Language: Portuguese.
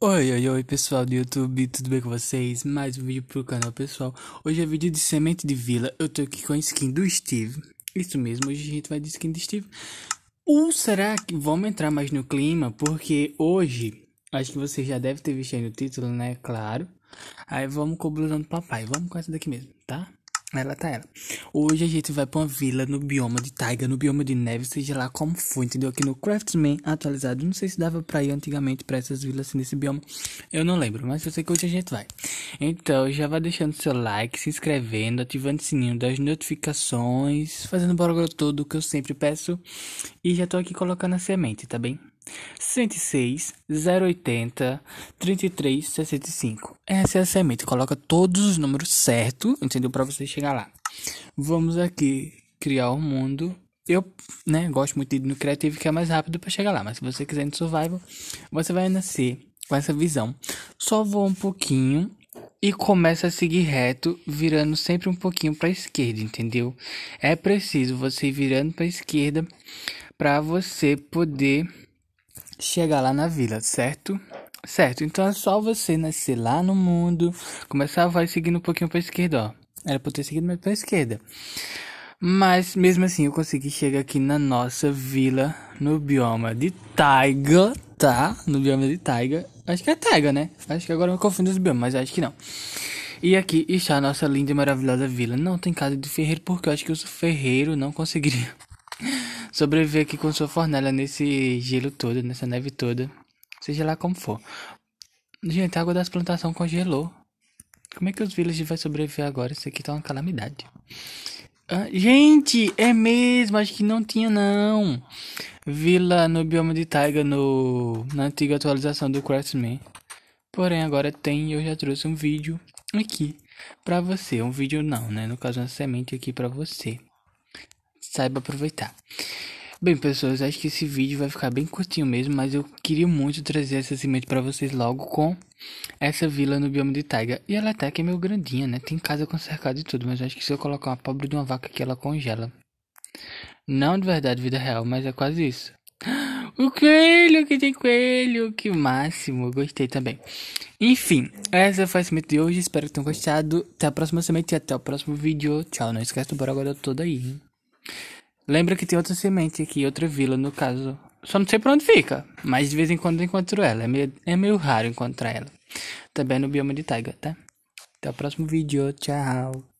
Oi, oi, oi pessoal do YouTube, tudo bem com vocês? Mais um vídeo pro canal pessoal Hoje é vídeo de semente de vila, eu tô aqui com a skin do Steve Isso mesmo, hoje a gente vai de skin do Steve Ou será que vamos entrar mais no clima? Porque hoje, acho que você já deve ter visto aí no título, né? Claro Aí vamos com o blusão do papai, vamos com essa daqui mesmo, tá? Ela tá ela. Hoje a gente vai pra uma vila no bioma de taiga, no bioma de neve, seja lá como for, entendeu? Aqui no Craftsman atualizado. Não sei se dava pra ir antigamente pra essas vilas assim, nesse bioma. Eu não lembro, mas eu sei que hoje a gente vai. Então, já vai deixando seu like, se inscrevendo, ativando o sininho das notificações, fazendo o barulho todo que eu sempre peço. E já tô aqui colocando a semente, tá bem? 106 080 3365. Essa é a semente. Coloca todos os números certo, entendeu? Para você chegar lá. Vamos aqui criar o um mundo. Eu, né, gosto muito de ir no creative que é mais rápido para chegar lá, mas se você quiser no survival, você vai nascer com essa visão. Só voa um pouquinho e começa a seguir reto, virando sempre um pouquinho para a esquerda, entendeu? É preciso você ir virando para a esquerda para você poder chegar lá na vila, certo? Certo, então é só você nascer lá no mundo, começar a vai seguindo um pouquinho pra esquerda, ó. Era pra eu ter seguido mais pra esquerda. Mas mesmo assim eu consegui chegar aqui na nossa vila, no bioma de Taiga, tá? No bioma de Taiga. Acho que é Taiga, né? Acho que agora eu me confundo os biomas, mas acho que não. E aqui está a nossa linda e maravilhosa vila. Não tem casa de ferreiro, porque eu acho que o ferreiro, não conseguiria sobreviver aqui com sua fornalha nesse gelo todo, nessa neve toda, seja lá como for. Gente, a água das plantações congelou. Como é que os villagers vão sobreviver agora? Isso aqui tá uma calamidade. Ah, gente, é mesmo, acho que não tinha não. Vila no bioma de taiga no, na antiga atualização do Craftsman. Porém, agora tem, eu já trouxe um vídeo aqui para você. Um vídeo não, né? No caso, uma semente aqui para você. Saiba aproveitar. Bem, pessoas, acho que esse vídeo vai ficar bem curtinho mesmo, mas eu queria muito trazer essa semente para vocês logo com essa vila no bioma de taiga. E ela até que é meio grandinha, né? Tem casa com cercado e tudo, mas acho que se eu colocar uma pobre de uma vaca aqui, ela congela. Não de verdade, vida real, mas é quase isso. O coelho, que tem coelho, que máximo, gostei também. Enfim, essa foi a semente de hoje, espero que tenham gostado. Até a próxima semente e até o próximo vídeo. Tchau, não esquece do bora agora toda aí, hein? Lembra que tem outra semente aqui, outra vila no caso. Só não sei pra onde fica, mas de vez em quando eu encontro ela. É meio, é meio raro encontrar ela. Também no bioma de taiga, tá? Até o próximo vídeo. Tchau.